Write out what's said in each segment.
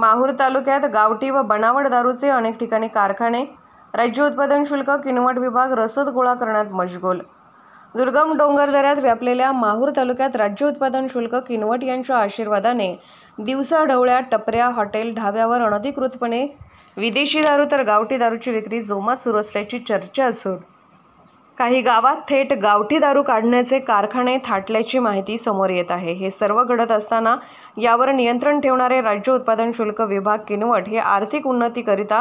माहूर तालुक्यात गावटी व बनावट दारूचे अनेक ठिकाणी कारखाने राज्य उत्पादन शुल्क किनवट विभाग रसद गोळा करण्यात मशगोल दुर्गम डोंगरदऱ्यात व्यापलेल्या माहूर तालुक्यात राज्य उत्पादन शुल्क किनवट यांच्या आशीर्वादाने दिवसा ढवळ्या टपऱ्या हॉटेल ढाब्यावर अनधिकृतपणे विदेशी दारू तर गावटी दारूची विक्री जोमात सुरू असल्याची चर्चा असून काही गावात थेट गावठी दारू काढण्याचे कारखाने थाटल्याची माहिती समोर येत आहे हे सर्व घडत असताना यावर नियंत्रण ठेवणारे राज्य उत्पादन शुल्क विभाग किनवट हे आर्थिक उन्नतीकरिता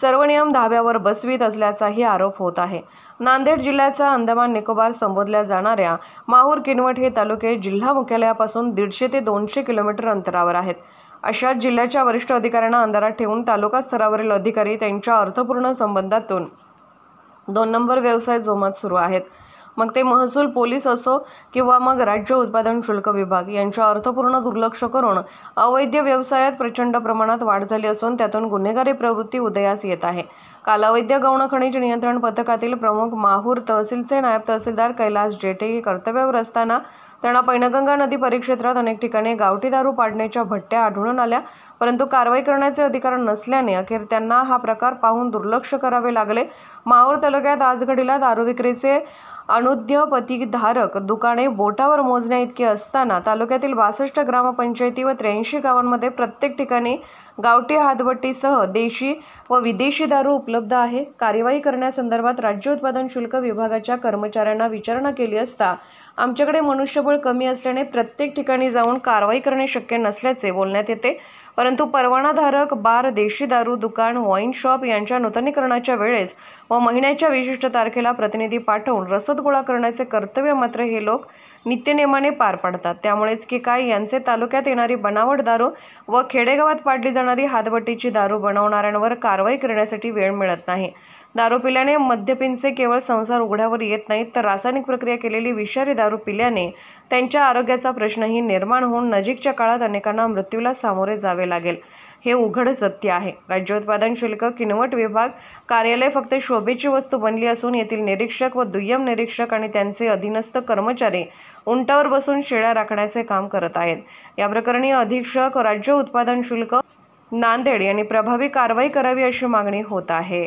सर्व नियम धाब्यावर बसवीत असल्याचाही आरोप होत आहे नांदेड जिल्ह्याचा अंदमान निकोबार संबोधल्या जाणाऱ्या माहूर किनवट हे तालुके जिल्हा मुख्यालयापासून दीडशे ते दोनशे किलोमीटर अंतरावर आहेत अशा जिल्ह्याच्या वरिष्ठ अधिकाऱ्यांना अंधारात ठेवून तालुका स्तरावरील अधिकारी त्यांच्या अर्थपूर्ण संबंधातून दोन नंबर व्यवसाय जोमात सुरू आहेत मग ते महसूल पोलीस असो किंवा मग राज्य उत्पादन शुल्क विभाग यांच्या अर्थपूर्ण दुर्लक्ष करून अवैध व्यवसायात प्रचंड प्रमाणात वाढ झाली असून त्यातून गुन्हेगारी प्रवृत्ती उदयास येत आहे काल अवैध गौण खनिज नियंत्रण पथकातील प्रमुख माहूर तहसीलचे नायब तहसीलदार कैलास जेटे हे कर्तव्यावर असताना त्यांना पैनगंगा नदी परिक्षेत्रात अनेक ठिकाणी गावठी दारू पाडण्याच्या भट्ट्या आढळून आल्या परंतु कारवाई करण्याचे अधिकार नसल्याने अखेर त्यांना हा प्रकार पाहून दुर्लक्ष करावे लागले माहूर तालुक्यात आज दारू विक्रीचे धारक दुकाने बोटावर मोजण्या असताना तालुक्यातील बासष्ट ग्रामपंचायती व त्र्याऐंशी गावांमध्ये प्रत्येक ठिकाणी गावठी हातबट्टीसह देशी व विदेशी दारू उपलब्ध आहे कार्यवाही करण्यासंदर्भात राज्य उत्पादन शुल्क विभागाच्या कर्मचाऱ्यांना विचारणा केली असता आमच्याकडे मनुष्यबळ कमी असल्याने प्रत्येक ठिकाणी जाऊन कारवाई करणे शक्य नसल्याचे बोलण्यात येते परंतु परवानाधारक बार देशी दारू दुकान वाईन शॉप यांच्या नूतनीकरणाच्या वेळेस व महिन्याच्या विशिष्ट तारखेला प्रतिनिधी पाठवून रसद गोळा करण्याचे कर्तव्य मात्र हे लोक नित्यनेमाने पार पाडतात त्यामुळेच की काय यांचे तालुक्यात येणारी बनावट दारू व खेडेगावात पाडली जाणारी हातबटीची दारू बनवणाऱ्यांवर कारवाई करण्यासाठी वेळ मिळत नाही दारू पिल्याने मद्यपिंचे केवळ संसार उघड्यावर येत नाहीत तर रासायनिक प्रक्रिया केलेली विषारी दारू पिल्याने त्यांच्या आरोग्याचा प्रश्नही निर्माण होऊन नजीकच्या काळात अनेकांना मृत्यूला सामोरे जावे लागेल हे उघड सत्य आहे राज्य उत्पादन शुल्क किनवट विभाग कार्यालय फक्त शोभेची वस्तू बनली असून येथील निरीक्षक व दुय्यम निरीक्षक आणि त्यांचे अधीनस्थ कर्मचारी उंटावर बसून शेळ्या राखण्याचे काम करत आहेत या प्रकरणी अधीक्षक राज्य उत्पादन शुल्क नांदेड यांनी प्रभावी कारवाई करावी अशी मागणी होत आहे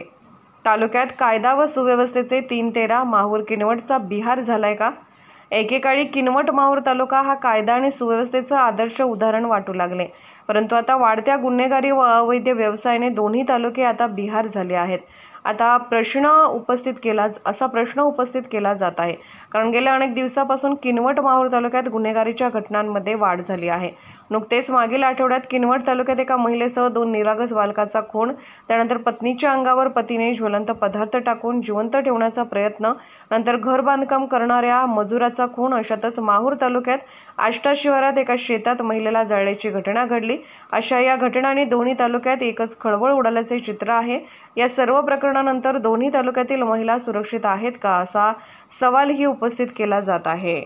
तालुक्यात कायदा व सुव्यवस्थेचे तीन तेरा माहूर किनवटचा बिहार झालाय का एकेकाळी किनवट माहूर तालुका हा कायदा आणि सुव्यवस्थेचं आदर्श उदाहरण वाटू लागले परंतु आता वाढत्या गुन्हेगारी व अवैध व्यवसायाने दोन्ही तालुके आता बिहार झाले आहेत आता प्रश्न उपस्थित केला असा प्रश्न उपस्थित केला जात आहे कारण गेल्या अनेक दिवसापासून किनवट माहूर तालुक्यात गुन्हेगारीच्या घटनांमध्ये वाढ झाली आहे नुकतेच मागील आठवड्यात किनवट तालुक्यात एका महिलेसह दोन निरागस बालकाचा खून त्यानंतर पत्नीच्या अंगावर पतीने ज्वलंत पदार्थ टाकून जिवंत ठेवण्याचा प्रयत्न नंतर घर बांधकाम करणाऱ्या मजुराचा खून अशातच माहूर तालुक्यात आष्टा शिवारात एका शेतात महिलेला जाळल्याची घटना घडली अशा या घटनाने दोन्ही तालुक्यात एकच खळबळ उडाल्याचे चित्र आहे या सर्व प्रकरण नंतर दोन्ही तालुक्यातील महिला सुरक्षित आहेत का असा सवालही उपस्थित केला जात आहे